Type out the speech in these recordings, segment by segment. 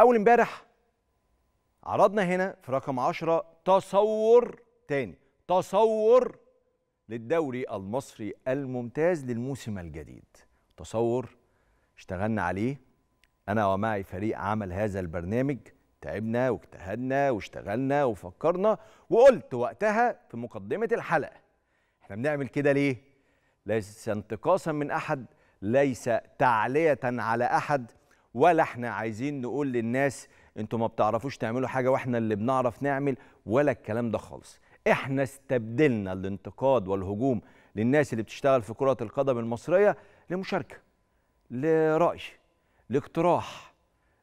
اول امبارح عرضنا هنا في رقم 10 تصور تاني تصور للدوري المصري الممتاز للموسم الجديد تصور اشتغلنا عليه انا ومعي فريق عمل هذا البرنامج تعبنا واجتهدنا واشتغلنا وفكرنا وقلت وقتها في مقدمه الحلقه احنا بنعمل كده ليه ليس انتقاصا من احد ليس تعليه على احد ولا احنا عايزين نقول للناس انتوا ما بتعرفوش تعملوا حاجه واحنا اللي بنعرف نعمل ولا الكلام ده خالص احنا استبدلنا الانتقاد والهجوم للناس اللي بتشتغل في كره القدم المصريه لمشاركه لراي لاقتراح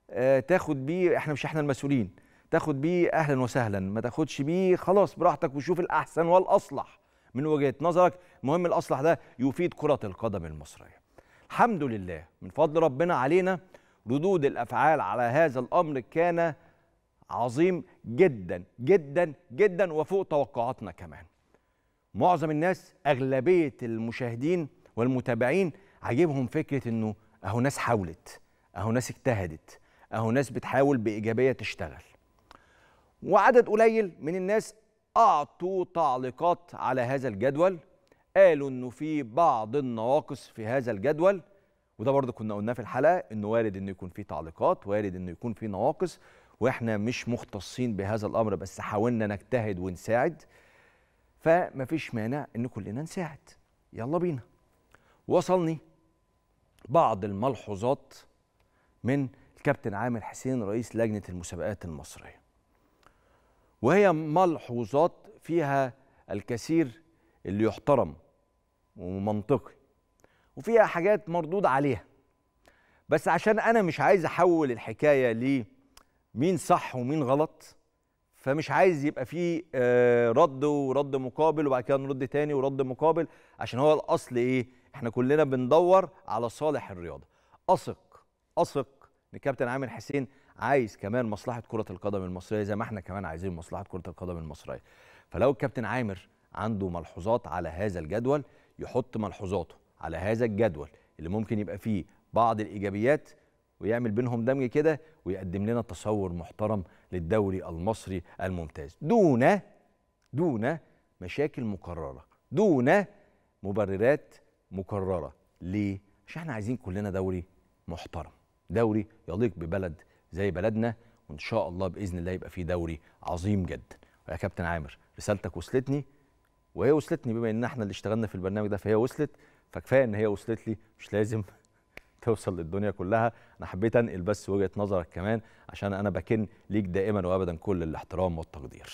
آه تاخد بيه احنا مش احنا المسؤولين تاخد بيه اهلا وسهلا ما تاخدش بيه خلاص براحتك وشوف الاحسن والاصلح من وجهه نظرك المهم الاصلح ده يفيد كره القدم المصريه الحمد لله من فضل ربنا علينا ردود الافعال على هذا الامر كان عظيم جدا جدا جدا وفوق توقعاتنا كمان معظم الناس اغلبيه المشاهدين والمتابعين عاجبهم فكره انه اهو ناس حاولت اهو ناس اجتهدت اهو ناس بتحاول بايجابيه تشتغل وعدد قليل من الناس اعطوا تعليقات على هذا الجدول قالوا انه في بعض النواقص في هذا الجدول وده برضو كنا قلناه في الحلقه انه وارد انه يكون في تعليقات وارد انه يكون في نواقص واحنا مش مختصين بهذا الامر بس حاولنا نجتهد ونساعد فمفيش مانع ان كلنا نساعد يلا بينا وصلني بعض الملحوظات من الكابتن عامر حسين رئيس لجنه المسابقات المصريه وهي ملحوظات فيها الكثير اللي يحترم ومنطقي وفيها حاجات مردود عليها بس عشان انا مش عايز احول الحكايه ل مين صح ومين غلط فمش عايز يبقى فيه آه، رد ورد مقابل وبعد كده نرد تاني ورد مقابل عشان هو الاصل ايه احنا كلنا بندور على صالح الرياضه اثق اثق ان كابتن عامر حسين عايز كمان مصلحه كره القدم المصريه زي ما احنا كمان عايزين مصلحه كره القدم المصريه فلو الكابتن عامر عنده ملحوظات على هذا الجدول يحط ملحوظاته على هذا الجدول اللي ممكن يبقى فيه بعض الايجابيات ويعمل بينهم دمج كده ويقدم لنا تصور محترم للدوري المصري الممتاز دون دون مشاكل مكرره دون مبررات مكرره ليه عشان احنا عايزين كلنا دوري محترم دوري يليق ببلد زي بلدنا وان شاء الله باذن الله يبقى فيه دوري عظيم جدا يا كابتن عامر رسالتك وصلتني وهي وصلتني بما ان احنا اللي اشتغلنا في البرنامج ده فهي وصلت فكفايه ان هي وصلت لي مش لازم توصل للدنيا كلها انا حبيت انقل بس وجهه نظرك كمان عشان انا بكن ليك دائما وابدا كل الاحترام والتقدير